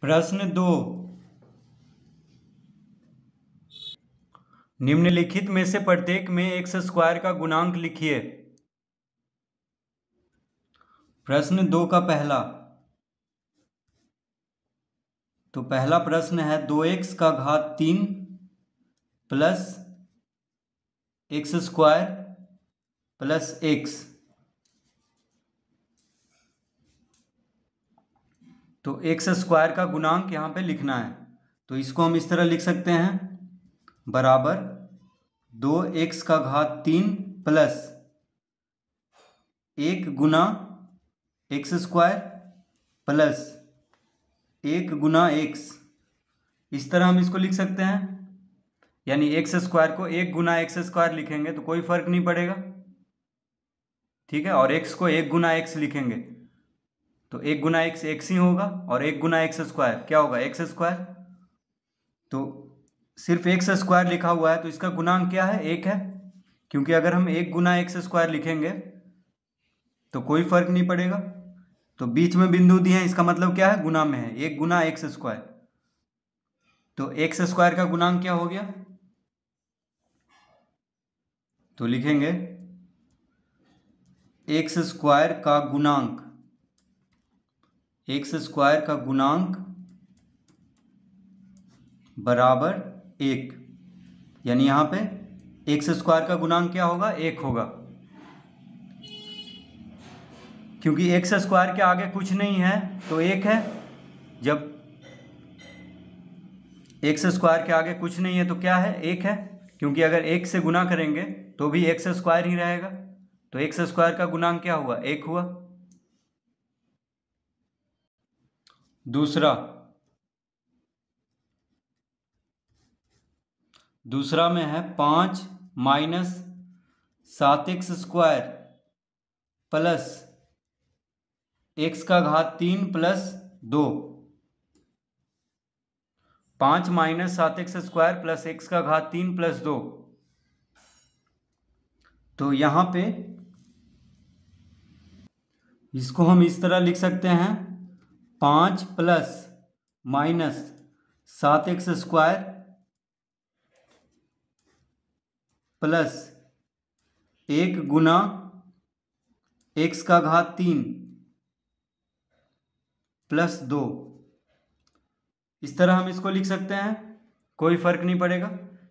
प्रश्न दो निम्नलिखित में से प्रत्येक में एक्स स्क्वायर का गुणांक लिखिए प्रश्न दो का पहला तो पहला प्रश्न है दो एक्स का घात तीन plus x square plus x तो एक्स स्क्वायर का गुणांक यहाँ पे लिखना है तो इसको हम इस तरह लिख सकते हैं बराबर दो एक्स का घात तीन प्लस एक गुना एक्स स्क्वायर प्लस एक गुना एक्स इस तरह हम इसको लिख सकते हैं यानी एक्स स्क्वायर को एक गुना एक्स स्क्वायर लिखेंगे तो कोई फर्क नहीं पड़ेगा ठीक है और एक्स को एक गुना एक्स लिखेंगे तो एक गुना एक्स एक्स ही होगा और एक गुना एक्स स्क्वायर क्या होगा एक्स स्क्वायर तो सिर्फ एक्स स्क्वायर लिखा हुआ है तो इसका गुणांक क्या है एक है क्योंकि अगर हम एक गुना एक्स स्क्वायर लिखेंगे तो कोई फर्क नहीं पड़ेगा तो बीच में बिंदु दिए हैं इसका मतलब क्या है गुना में है एक गुना एक्स स्क्वायर तो एक्स स्क्वायर का गुणांक क्या हो गया तो लिखेंगे एक्स स्क्वायर का गुणांक एक्स स्क्वायर का गुणांक बराबर एक यानी यहां पे एक्स स्क्वायर का गुणांक क्या होगा एक होगा क्योंकि एक्स स्क्वायर के आगे कुछ नहीं है तो एक है जब एक्स स्क्वायर के आगे कुछ नहीं है तो क्या है एक है क्योंकि अगर एक से गुना करेंगे तो भी एक्स स्क्वायर ही रहेगा तो एक्स स्क्वायर का गुणांक क्या हुआ एक हुआ दूसरा दूसरा में है पाँच माइनस सात एक्स स्क्वायर प्लस एक्स का घात तीन प्लस दो पाँच माइनस सात एक्स स्क्वायर प्लस एक्स का घात तीन प्लस दो तो यहाँ पे इसको हम इस तरह लिख सकते हैं पाँच प्लस माइनस सात एक्स स्क्वायर प्लस एक गुना एक्स का घात तीन प्लस दो इस तरह हम इसको लिख सकते हैं कोई फर्क नहीं पड़ेगा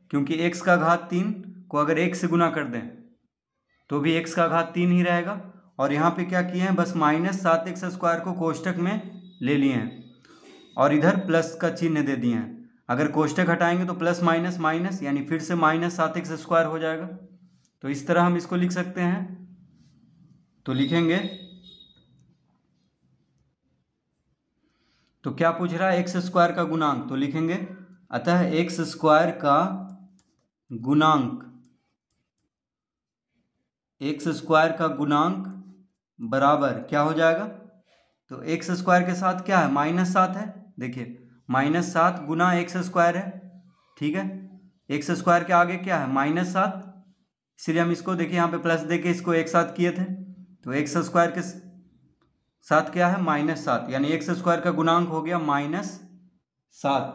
क्योंकि एक्स का घात तीन को अगर एक से गुना कर दें तो भी एक्स का घात तीन ही रहेगा और यहाँ पे क्या किए हैं बस माइनस सात एक्स स्क्वायर को कोष्टक में ले लिए हैं और इधर प्लस का चिन्ह दे दिए हैं अगर कोष्टक हटाएंगे तो प्लस माइनस माइनस यानी फिर से माइनस सात एक्स स्क्वायर हो जाएगा तो इस तरह हम इसको लिख सकते हैं तो लिखेंगे तो क्या पूछ रहा है एक्स स्क्वायर का गुणांक तो लिखेंगे अतः एक्स स्क्वायर का गुणांक एक्स स्क्वायर का गुणांक बराबर क्या हो जाएगा तो एक्स स्क्वायर के साथ क्या है माइनस सात है देखिए माइनस सात गुना एक्स स्क्वायर है ठीक है एक्स स्क्वायर के आगे क्या है माइनस सात इसलिए हम इसको देखिए यहाँ पे प्लस दे के इसको एक साथ किए थे तो एक्स स्क्वायर के साथ क्या है माइनस सात यानी एक्स स्क्वायर का गुणांक हो गया माइनस सात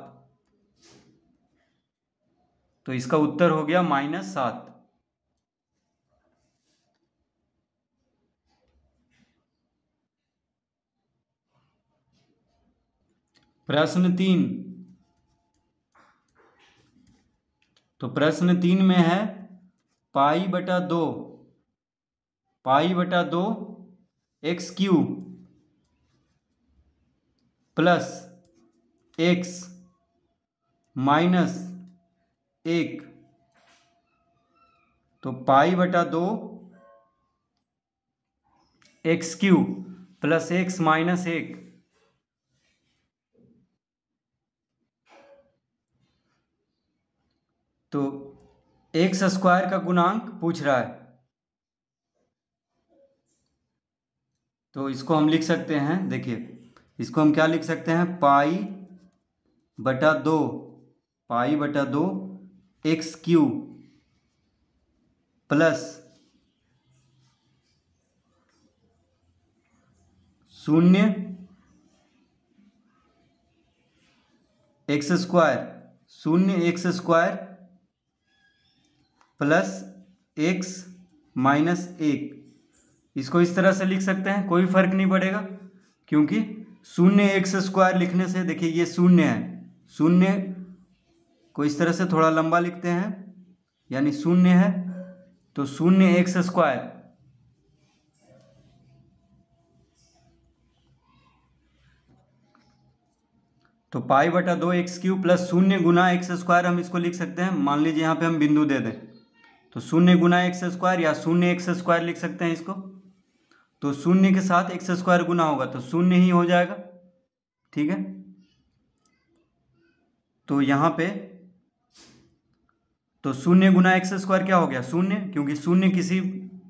तो इसका उत्तर हो गया माइनस सात प्रश्न तीन तो प्रश्न तीन में है पाई बटा दो पाई बटा दो x cube plus x minus एक तो पाई बटा दो x cube plus x minus एक तो एक्स स्क्वायर का गुणांक पूछ रहा है तो इसको हम लिख सकते हैं देखिए इसको हम क्या लिख सकते हैं पाई बटा दो पाई बटा दो एक्स क्यू प्लस शून्य एक्स स्क्वायर शून्य x square plus x minus एक इसको इस तरह से लिख सकते हैं कोई फर्क नहीं पड़ेगा क्योंकि शून्य एक्स स्क्वायर लिखने से देखिए ये शून्य है शून्य को इस तरह से थोड़ा लंबा लिखते हैं यानी शून्य है तो शून्य एक्स स्क्वायर तो पाई बटा दो एक्स क्यू प्लस शून्य गुना एक्स स्क्वायर हम इसको लिख सकते हैं मान लीजिए यहाँ पे हम बिंदु दे दें तो शून्य गुना एक्स स्क्वायर या शून्य एक्स स्क्वायर लिख सकते हैं इसको तो शून्य के साथ एक्स स्क्वायर गुना होगा तो शून्य ही हो जाएगा ठीक है तो यहां पे तो शून्य गुना एक्स स्क्वायर क्या हो गया शून्य क्योंकि शून्य किसी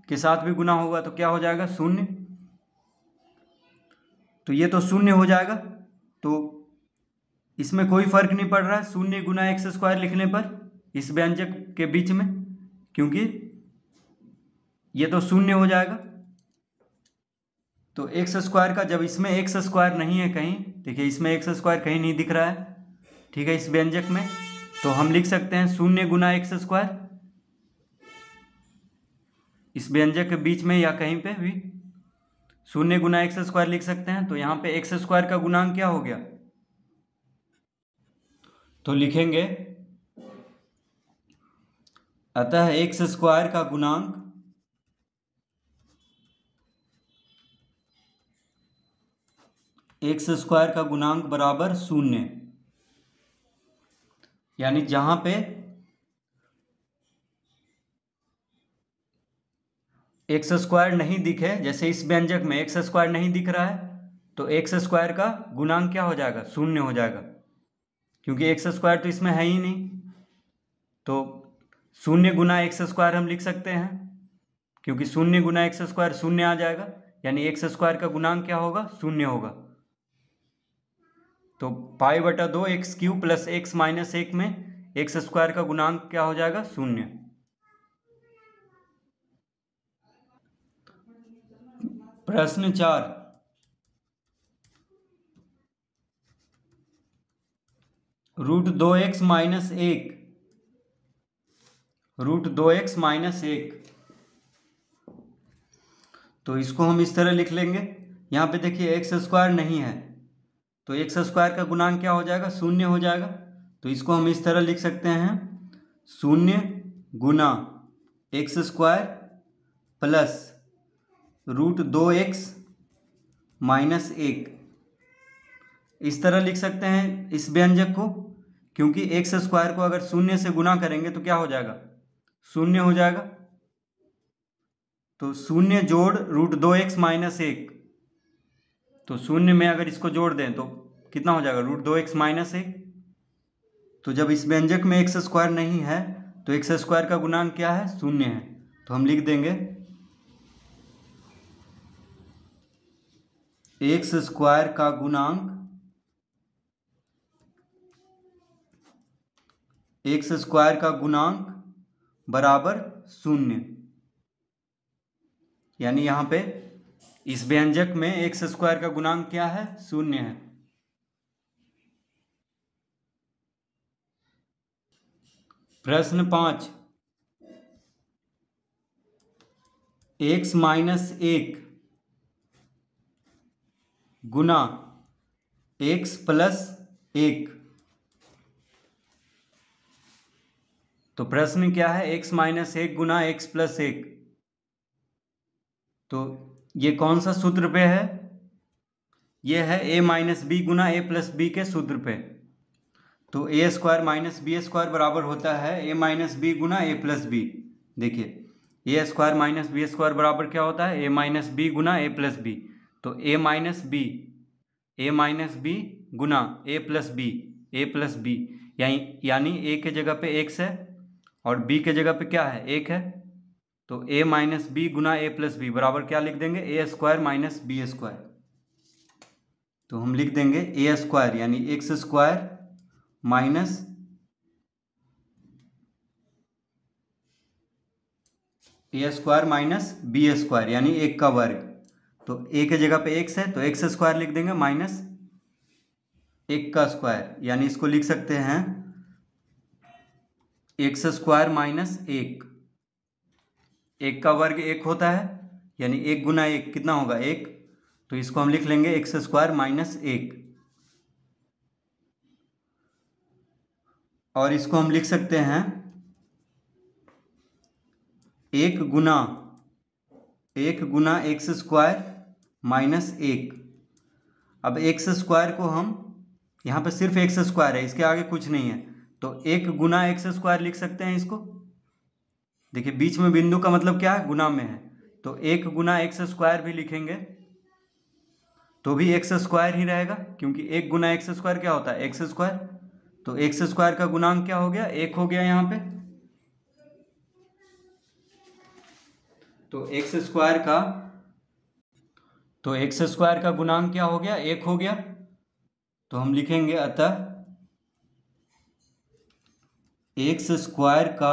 के साथ भी गुना होगा तो क्या हो जाएगा शून्य तो ये तो शून्य हो जाएगा तो इसमें कोई फर्क नहीं पड़ रहा है शून्य गुना एक्स स्क्वायर लिखने पर इस व्यंजक के बीच में क्योंकि ये तो शून्य हो जाएगा तो एक्स स्क्वायर का जब इसमें एक्स स्क्वायर नहीं है कहीं देखिए इसमें एक्स स्क्वायर कहीं नहीं दिख रहा है ठीक है इस व्यंजक में तो हम लिख सकते हैं शून्य गुना एक्स स्क्वायर इस व्यंजक के बीच में या कहीं पे भी शून्य गुना एक्स स्क्वायर लिख सकते हैं तो यहाँ पे एक्स स्क्वायर का गुणांक क्या हो गया तो लिखेंगे अतः एक्स स्क्वायर का गुणांक एक्स स्क्वायर का गुणांक बराबर शून्य यानी जहां पे एक्स स्क्वायर नहीं दिखे जैसे इस व्यंजक में एक्स स्क्वायर नहीं दिख रहा है तो एक्स स्क्वायर का गुणांक क्या हो जाएगा शून्य हो जाएगा क्योंकि एक्स स्क्वायर तो इसमें है ही नहीं तो शून्य गुना एक्स स्क्वायर हम लिख सकते हैं क्योंकि शून्य गुना एक्स स्क्वायर शून्य आ जाएगा यानी एक्स स्क्वायर का गुणांक क्या होगा शून्य होगा तो पाई बटा दो x cube plus x minus एक में एक्स स्क्वायर का गुणांक क्या हो जाएगा शून्य प्रश्न चार रूट दो एक्स माइनस एक रूट दो एक्स माइनस एक तो इसको हम इस तरह लिख लेंगे यहाँ पे देखिए एक्स स्क्वायर नहीं है तो एक्स स्क्वायर का गुणांक क्या हो जाएगा शून्य हो जाएगा तो इसको हम इस तरह लिख सकते हैं शून्य गुना एक्स स्क्वायर प्लस रूट दो एक्स माइनस एक इस तरह लिख सकते हैं इस व्यंजक को क्योंकि एक्स स्क्वायर को अगर शून्य से गुना करेंगे तो क्या हो जाएगा शून्य हो जाएगा तो शून्य जोड़ रूट दो एक्स माइनस एक तो शून्य में अगर इसको जोड़ दें तो कितना हो जाएगा रूट दो एक्स माइनस एक तो जब इस व्यंजक में एक्स स्क्वायर नहीं है तो एक्स स्क्वायर का गुणांक क्या है शून्य है तो हम लिख देंगे एक्स स्क्वायर का गुणांक एक्स स्क्वायर का गुणांक बराबर शून्य यानी यहाँ पे इस व्यंजक में एक्स स्क्वायर का गुणांक क्या है शून्य है प्रश्न पांच एक्स माइनस एक गुना एक्स प्लस एक तो प्रश्न क्या है एक्स माइनस एक गुना एक्स प्लस एक तो ये कौन सा सूत्र पे है ये है ए माइनस बी गुना ए प्लस बी के सूत्र पे तो a square minus b square बराबर होता है ए माइनस बी गुना ए प्लस बी देखिए a square minus b square बराबर क्या होता है ए माइनस बी गुना ए प्लस बी तो a minus b a minus b गुना a plus b a plus b यानी यानी ए के जगह पे एक्स है और बी के जगह पे क्या है एक है तो ए माइनस बी गुना ए प्लस बी बराबर क्या लिख देंगे a square minus b square तो हम लिख देंगे ए स्क्वायर यानी x square minus a square minus b square यानी एक का वर्ग तो ए के जगह पे एक्स है तो एक्स स्क्वायर लिख देंगे माइनस एक का स्क्वायर यानी इसको लिख सकते हैं एक्स स्क्वायर माइनस एक एक का वर्ग एक होता है यानी एक गुना एक कितना होगा एक तो इसको हम लिख लेंगे एक्स स्क्वायर माइनस एक और इसको हम लिख सकते हैं एक गुना एक गुना एक्स स्क्वायर माइनस एक अब एक्स स्क्वायर को हम यहाँ पर सिर्फ एक्स स्क्वायर है इसके आगे कुछ नहीं है तो एक गुना एक्स स्क्वायर लिख सकते हैं इसको देखिए बीच में बिंदु का मतलब क्या है गुना में है तो एक गुना एक्स स्क्वायर भी लिखेंगे तो भी एक्स स्क्वायर ही रहेगा क्योंकि एक गुना एक्स स्क्वायर क्या होता है एक्स स्क्वायर तो एक्स स्क्वायर का गुणांक क्या हो गया एक हो गया यहां पे तो एक्स स्क्वायर का तो एक्स स्क्वायर का गुणांक क्या हो गया एक हो गया तो हम लिखेंगे अतः एक्स स्क्वायर का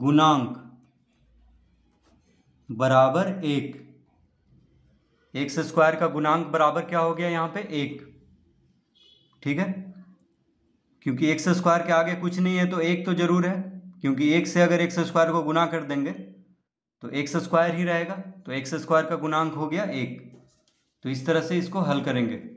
गुणांक बराबर एक एक्स स्क्वायर का गुणांक बराबर क्या हो गया यहाँ पे एक ठीक है क्योंकि एक्स स्क्वायर के आगे कुछ नहीं है तो एक तो ज़रूर है क्योंकि एक से अगर एक्स स्क्वायर को गुना कर देंगे तो एक्स स्क्वायर ही रहेगा तो एक्स स्क्वायर का गुणांक हो गया एक तो इस तरह से इसको हल करेंगे